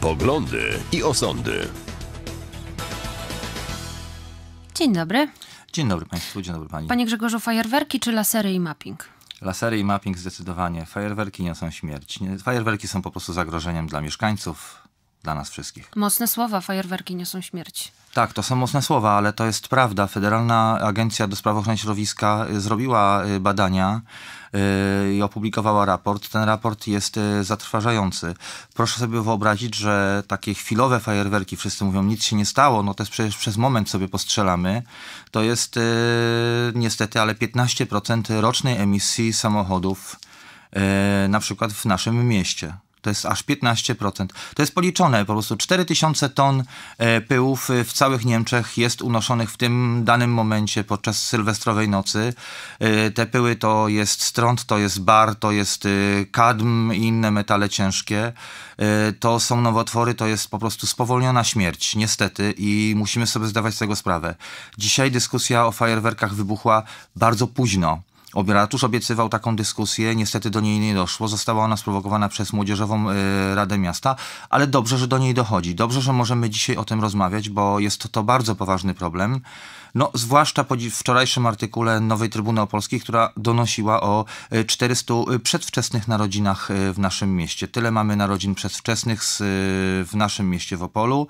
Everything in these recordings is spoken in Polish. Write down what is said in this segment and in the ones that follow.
Poglądy i osądy. Dzień dobry. Dzień dobry Państwu, dzień dobry Pani. Panie Grzegorzu, fajerwerki czy lasery i mapping? Lasery i mapping zdecydowanie. Fajerwerki nie są śmierć. Fajerwerki są po prostu zagrożeniem dla mieszkańców, dla nas wszystkich. Mocne słowa, fajerwerki niosą śmierć. Tak, to są mocne słowa, ale to jest prawda. Federalna Agencja do Spraw Ochrony Środowiska y, zrobiła y, badania y, i opublikowała raport. Ten raport jest zatrważający. Proszę sobie wyobrazić, że takie chwilowe fajerwerki, wszyscy mówią, nic się nie stało, no jest przecież przez moment sobie postrzelamy. To jest niestety, ale 15% rocznej emisji samochodów na przykład w naszym mieście. To jest aż 15%. To jest policzone, po prostu 4000 ton e, pyłów e, w całych Niemczech jest unoszonych w tym danym momencie podczas sylwestrowej nocy. E, te pyły to jest strąd, to jest bar, to jest kadm i inne metale ciężkie. To są nowotwory, to jest po prostu spowolniona śmierć, niestety, i musimy sobie zdawać z tego sprawę. Dzisiaj dyskusja o fajerwerkach wybuchła bardzo późno. Ratusz obiecywał taką dyskusję, niestety do niej nie doszło. Została ona sprowokowana przez Młodzieżową e, Radę Miasta, ale dobrze, że do niej dochodzi. Dobrze, że możemy dzisiaj o tym rozmawiać, bo jest to, to bardzo poważny problem. No, zwłaszcza po wczorajszym artykule Nowej Trybuny Opolskiej, która donosiła o 400 e, e, przedwczesnych narodzinach w naszym mieście. Tyle mamy narodzin przedwczesnych z, w naszym mieście w Opolu.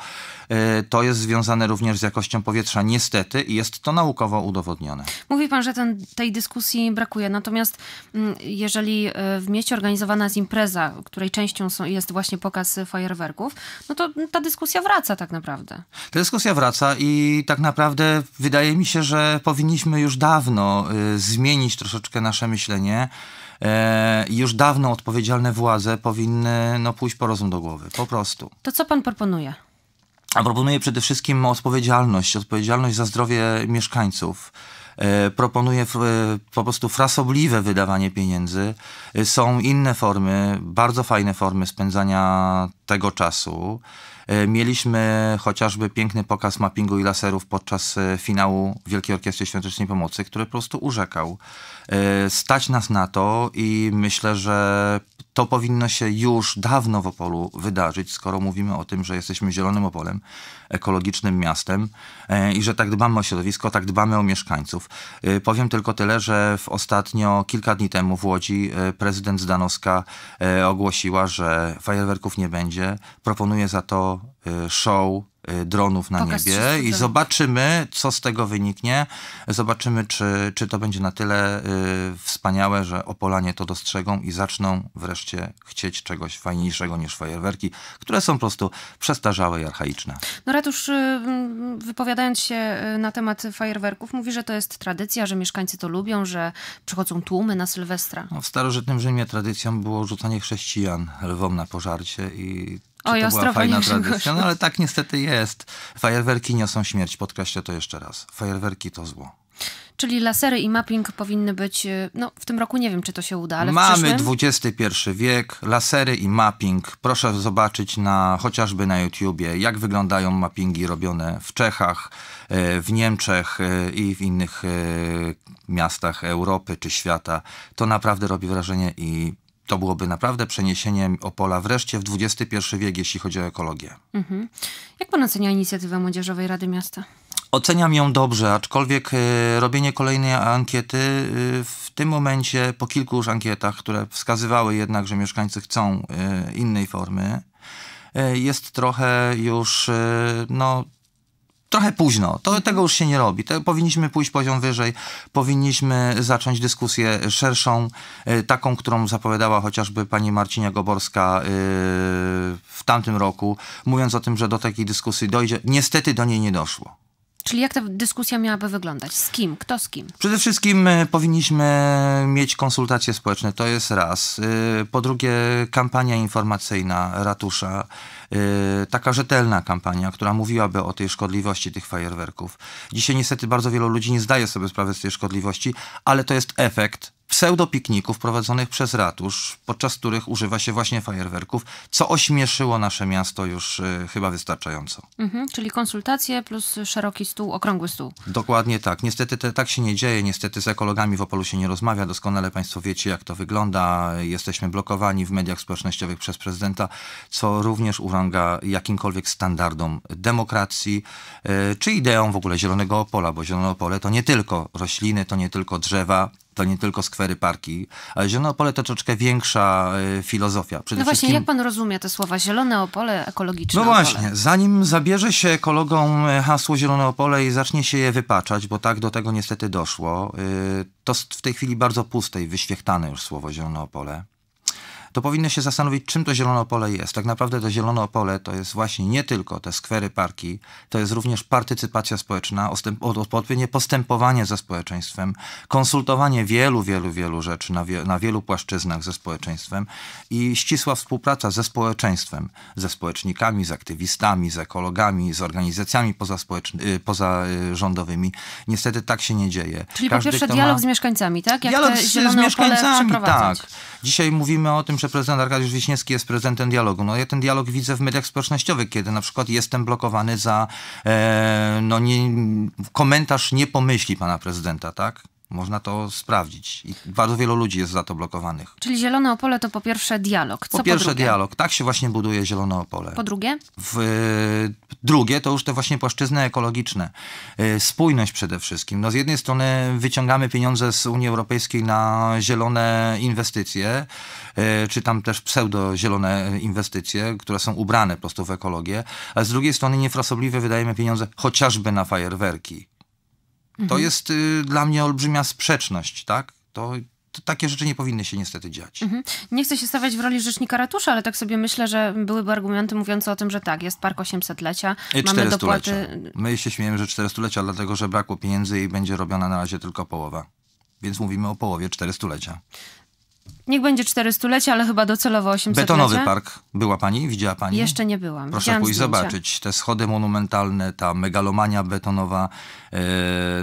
To jest związane również z jakością powietrza, niestety, i jest to naukowo udowodnione. Mówi pan, że ten, tej dyskusji brakuje. Natomiast mm, jeżeli e, w mieście organizowana jest impreza, której częścią są, jest właśnie pokaz fajerwerków, no to ta dyskusja wraca tak naprawdę. Ta dyskusja wraca i tak naprawdę wydaje mi się, że powinniśmy już dawno y, zmienić troszeczkę nasze myślenie. E, już dawno odpowiedzialne władze powinny no, pójść po rozum do głowy, po prostu. To co pan proponuje? A proponuję przede wszystkim odpowiedzialność, odpowiedzialność za zdrowie mieszkańców. E, proponuje po prostu frasobliwe wydawanie pieniędzy. E, są inne formy, bardzo fajne formy spędzania tego czasu. E, mieliśmy chociażby piękny pokaz mappingu i laserów podczas e, finału Wielkiej Orkiestry Świątecznej Pomocy, który po prostu urzekał. E, stać nas na to i myślę, że to powinno się już dawno w Opolu wydarzyć, skoro mówimy o tym, że jesteśmy zielonym Opolem, ekologicznym miastem i że tak dbamy o środowisko, tak dbamy o mieszkańców. Powiem tylko tyle, że w ostatnio, kilka dni temu w Łodzi prezydent Zdanowska ogłosiła, że fajerwerków nie będzie. Proponuje za to Y, show y, dronów na Pokaż niebie i zobaczymy, co z tego wyniknie. Zobaczymy, czy, czy to będzie na tyle y, wspaniałe, że Opolanie to dostrzegą i zaczną wreszcie chcieć czegoś fajniejszego niż fajerwerki, które są po prostu przestarzałe i archaiczne. No Ratusz, y, mm, wypowiadając się na temat fajerwerków, mówi, że to jest tradycja, że mieszkańcy to lubią, że przychodzą tłumy na Sylwestra. No, w starożytnym Rzymie tradycją było rzucanie chrześcijan lwom na pożarcie i czy Oj, to była fajna tradycja? No ale tak niestety jest. Fajerwerki niosą śmierć, podkreślę to jeszcze raz. Fajerwerki to zło. Czyli lasery i mapping powinny być, y, no w tym roku nie wiem, czy to się uda, ale Mamy w przyszłym... XXI wiek, lasery i mapping. Proszę zobaczyć na, chociażby na YouTubie, jak wyglądają mappingi robione w Czechach, e, w Niemczech e, i w innych e, miastach Europy czy świata. To naprawdę robi wrażenie i to byłoby naprawdę przeniesieniem Opola wreszcie w XXI wiek, jeśli chodzi o ekologię. Mhm. Jak pan ocenia inicjatywę Młodzieżowej Rady Miasta? Oceniam ją dobrze, aczkolwiek e, robienie kolejnej ankiety e, w tym momencie, po kilku już ankietach, które wskazywały jednak, że mieszkańcy chcą e, innej formy, jest trochę już no, trochę późno. To, mhm. tego już się nie robi. To powinniśmy pójść poziom wyżej, powinniśmy zacząć dyskusję szerszą, e, taką, którą zapowiadała chociażby pani Marcinia Goborska e, w tamtym roku, mówiąc o tym, że do takiej dyskusji dojdzie. Niestety do niej nie doszło. Czyli jak ta dyskusja miałaby wyglądać? Z kim? Kto z kim? Przede wszystkim e, powinniśmy mieć konsultacje społeczne, to jest raz. E, po drugie, kampania informacyjna ratusza. E, taka rzetelna kampania, która mówiłaby o tej szkodliwości tych fajerwerków. Dzisiaj niestety bardzo wielu ludzi nie zdaje sobie sprawy z tej szkodliwości, ale to jest efekt pseudopikników prowadzonych przez ratusz, podczas których używa się właśnie fajerwerków, co ośmieszyło nasze miasto już y, chyba wystarczająco. Mhm, czyli konsultacje plus szeroki stół, okrągły stół. Dokładnie tak. Niestety te, tak się nie dzieje. Niestety z ekologami w Opolu się nie rozmawia. Doskonale Państwo wiecie, jak to wygląda. Jesteśmy blokowani w mediach społecznościowych przez prezydenta, co również urąga jakimkolwiek standardom demokracji, y, czy ideą w ogóle Zielonego Opola, bo Zielone Opole to nie tylko rośliny, to nie tylko drzewa, to nie tylko skwery, parki, ale Zielone Opole to troszeczkę większa y, filozofia. Przede no właśnie, wszystkim... jak pan rozumie te słowa Zielone Opole, ekologiczne No właśnie, opole. zanim zabierze się ekologom y, hasło Zielone Opole i zacznie się je wypaczać, bo tak do tego niestety doszło, y, to w tej chwili bardzo puste i wyświechtane już słowo Zielone Opole to powinno się zastanowić, czym to zielone pole jest. Tak naprawdę to zielone pole to jest właśnie nie tylko te skwery, parki, to jest również partycypacja społeczna, odpowiednie postępowanie ze społeczeństwem, konsultowanie wielu, wielu, wielu rzeczy na, wie, na wielu płaszczyznach ze społeczeństwem i ścisła współpraca ze społeczeństwem, ze społecznikami, z aktywistami, z ekologami, z organizacjami pozarządowymi. Y, y, Niestety tak się nie dzieje. Czyli Każdy, po pierwsze dialog ma... z mieszkańcami, tak? Jak dialog z mieszkańcami, tak. Dzisiaj mówimy o tym, że prezydent Arkadiusz Wiśniewski jest prezydentem dialogu. No ja ten dialog widzę w mediach społecznościowych, kiedy na przykład jestem blokowany za e, no nie, komentarz nie pomyśli pana prezydenta, tak? Można to sprawdzić. I bardzo wielu ludzi jest za to blokowanych. Czyli Zielone Opole to po pierwsze dialog. Co po pierwsze po dialog. Tak się właśnie buduje Zielone Opole. Po drugie? W, drugie to już te właśnie płaszczyzny ekologiczne. Y, spójność przede wszystkim. No z jednej strony wyciągamy pieniądze z Unii Europejskiej na zielone inwestycje, y, czy tam też pseudo-zielone inwestycje, które są ubrane po prostu w ekologię, ale z drugiej strony niefrasobliwie wydajemy pieniądze chociażby na fajerwerki Mhm. To jest y, dla mnie olbrzymia sprzeczność, tak? To, to takie rzeczy nie powinny się niestety dziać. Mhm. Nie chcę się stawiać w roli rzecznika ratusza, ale tak sobie myślę, że byłyby argumenty mówiące o tym, że tak, jest park 800-lecia, mamy dopłaty... My się śmiejemy, że 400-lecia, dlatego że brakło pieniędzy i będzie robiona na razie tylko połowa. Więc mówimy o połowie 400-lecia. Niech będzie 400-lecie, ale chyba docelowo 800 Betonowy park. Była pani? Widziała pani? Jeszcze nie byłam. Proszę pójść zobaczyć. Te schody monumentalne, ta megalomania betonowa. E,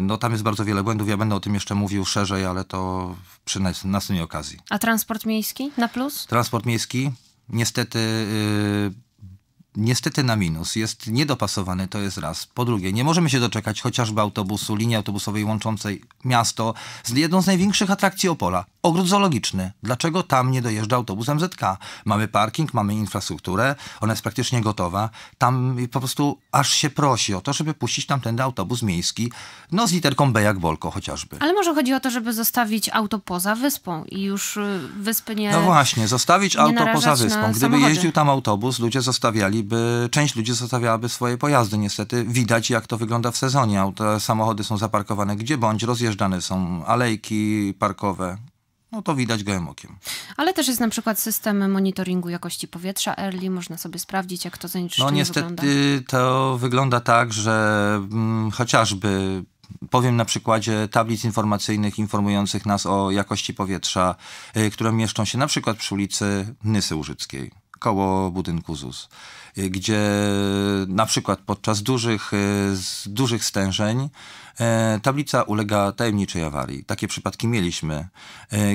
no tam jest bardzo wiele błędów. Ja będę o tym jeszcze mówił szerzej, ale to przy następnej okazji. A transport miejski na plus? Transport miejski niestety... Yy, niestety na minus, jest niedopasowany, to jest raz. Po drugie, nie możemy się doczekać chociażby autobusu, linii autobusowej łączącej miasto z jedną z największych atrakcji Opola, ogród zoologiczny. Dlaczego tam nie dojeżdża autobus MZK? Mamy parking, mamy infrastrukturę, ona jest praktycznie gotowa. Tam po prostu aż się prosi o to, żeby puścić tamtędy autobus miejski, no z literką B jak Bolko chociażby. Ale może chodzi o to, żeby zostawić auto poza wyspą i już y, wyspy nie... No właśnie, zostawić auto poza wyspą. Gdyby samochody. jeździł tam autobus, ludzie zostawiali by część ludzi zostawiałaby swoje pojazdy. Niestety widać, jak to wygląda w sezonie. Te samochody są zaparkowane gdzie bądź, rozjeżdżane są alejki parkowe. No to widać gołym okiem. Ale też jest na przykład system monitoringu jakości powietrza Early, można sobie sprawdzić, jak to zanieczyszczenie No niestety wygląda. to wygląda tak, że mm, chociażby Powiem na przykładzie tablic informacyjnych informujących nas o jakości powietrza, y, które mieszczą się na przykład przy ulicy Nysy Łużyckiej koło budynku ZUS, y, gdzie y, na przykład podczas dużych, y, dużych stężeń tablica ulega tajemniczej awarii. Takie przypadki mieliśmy.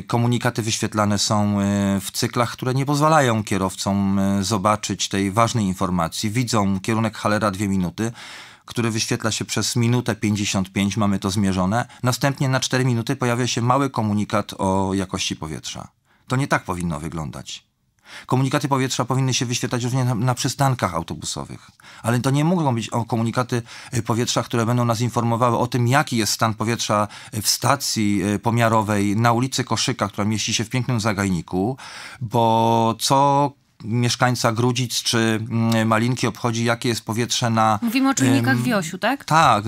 Komunikaty wyświetlane są w cyklach, które nie pozwalają kierowcom zobaczyć tej ważnej informacji. Widzą kierunek halera dwie minuty który wyświetla się przez minutę 55, mamy to zmierzone. Następnie na 4 minuty pojawia się mały komunikat o jakości powietrza. To nie tak powinno wyglądać. Komunikaty powietrza powinny się wyświetlać również na, na przystankach autobusowych, ale to nie mogą być komunikaty y, powietrza, które będą nas informowały o tym, jaki jest stan powietrza y, w stacji y, pomiarowej na ulicy Koszyka, która mieści się w pięknym zagajniku, bo co mieszkańca Grudzic czy mm, Malinki obchodzi, jakie jest powietrze na... Mówimy o czujnikach Wiosiu, tak? Tak.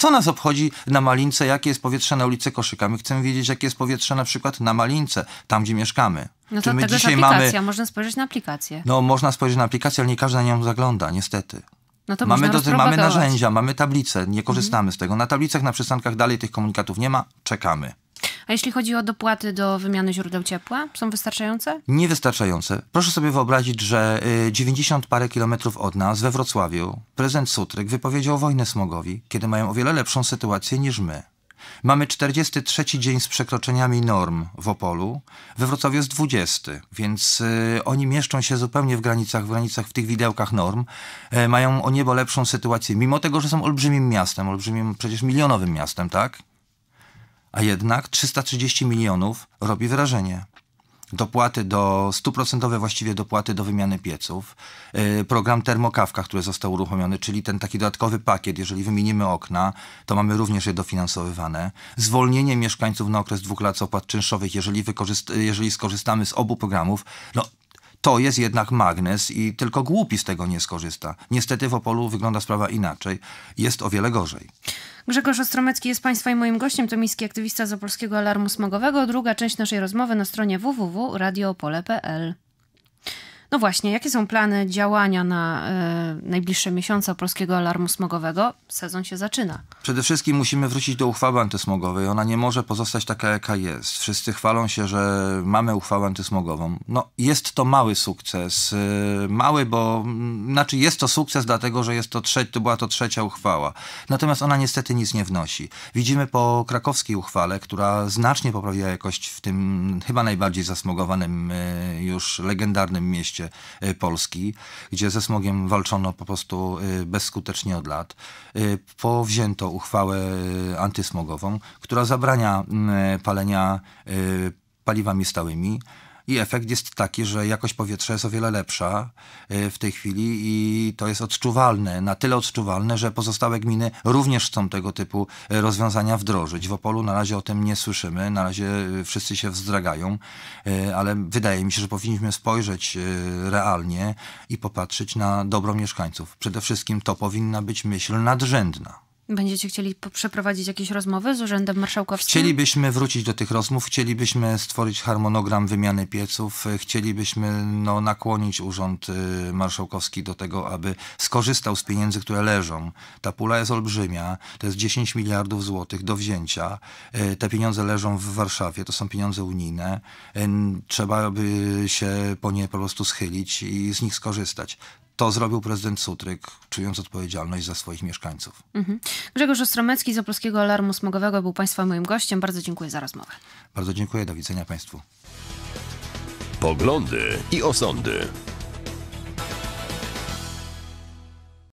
Co nas obchodzi na Malince, jakie jest powietrze na ulicy Koszyka? My chcemy wiedzieć, jakie jest powietrze na przykład na Malince, tam gdzie mieszkamy. No to Czy my dzisiaj mamy... można spojrzeć na aplikację. No można spojrzeć na aplikację, ale nie każdy na nią zagląda, niestety. No mamy, do, mamy narzędzia, mamy tablice, nie mhm. korzystamy mhm. z tego. Na tablicach, na przystankach dalej tych komunikatów nie ma, czekamy. A jeśli chodzi o dopłaty do wymiany źródeł ciepła, są wystarczające? Niewystarczające. Proszę sobie wyobrazić, że 90 y, parę kilometrów od nas, we Wrocławiu, prezydent Sutryk wypowiedział wojnę smogowi, kiedy mają o wiele lepszą sytuację niż my. Mamy 43 dzień z przekroczeniami norm w Opolu, we Wrocławiu jest 20, więc y, oni mieszczą się zupełnie w granicach, w granicach, w tych widełkach norm. E, mają o niebo lepszą sytuację, mimo tego, że są olbrzymim miastem, olbrzymim, przecież milionowym miastem, tak? A jednak 330 milionów robi wrażenie. Dopłaty do, stuprocentowe właściwie dopłaty do wymiany pieców, y, program termokawka, który został uruchomiony, czyli ten taki dodatkowy pakiet, jeżeli wymienimy okna, to mamy również je dofinansowywane. Zwolnienie mieszkańców na okres dwóch lat z opłat czynszowych, jeżeli, jeżeli skorzystamy z obu programów. No, to jest jednak magnes i tylko głupi z tego nie skorzysta. Niestety w Opolu wygląda sprawa inaczej. Jest o wiele gorzej. Grzegorz Ostromecki jest Państwa i moim gościem. To miejski aktywista z Opolskiego Alarmu Smogowego. Druga część naszej rozmowy na stronie www.radioopole.pl. No właśnie, jakie są plany działania na y, najbliższe miesiące polskiego alarmu smogowego? Sezon się zaczyna. Przede wszystkim musimy wrócić do uchwały antysmogowej. Ona nie może pozostać taka, jaka jest. Wszyscy chwalą się, że mamy uchwałę antysmogową. No, jest to mały sukces. E, mały, bo mm, znaczy jest to sukces, dlatego że jest to, trze- to była to trzecia uchwała. Natomiast ona niestety nic nie wnosi. Widzimy po krakowskiej uchwale, która znacznie poprawiła jakość w tym chyba najbardziej zasmogowanym, e, już legendarnym mieście Y, Polski, gdzie ze smogiem walczono po prostu y, bezskutecznie od lat. Y, powzięto uchwałę antysmogową, która zabrania mm, palenia paliwami stałymi i efekt jest taki, że jakość powietrza jest o wiele lepsza e, w tej chwili i to jest odczuwalne, na tyle odczuwalne, że pozostałe gminy również chcą tego typu e, rozwiązania wdrożyć. W Opolu na razie o tym nie słyszymy, na razie e, wszyscy się wzdragają, ale wydaje mi się, że powinniśmy spojrzeć realnie i popatrzeć na dobro mieszkańców. Przede wszystkim to powinna być myśl nadrzędna. Będziecie chcieli przeprowadzić jakieś rozmowy z Urzędem Marszałkowskim? Chcielibyśmy wrócić do tych rozmów, chcielibyśmy stworzyć harmonogram wymiany pieców, chcielibyśmy no, nakłonić Urząd y, Marszałkowski do tego, aby skorzystał z pieniędzy, które leżą. Ta pula jest olbrzymia, to jest 10 miliardów złotych do wzięcia. Y, te pieniądze leżą w Warszawie, to są pieniądze unijne. Y, trzeba by się po nie po prostu schylić i z nich skorzystać to zrobił prezydent Sutryk, czując odpowiedzialność za swoich mieszkańców. Mhm. Grzegorz Ostromecki z Opolskiego Alarmu Smogowego był Państwa moim gościem. Bardzo dziękuję za rozmowę. Bardzo dziękuję. Do widzenia Państwu. Poglądy i osądy.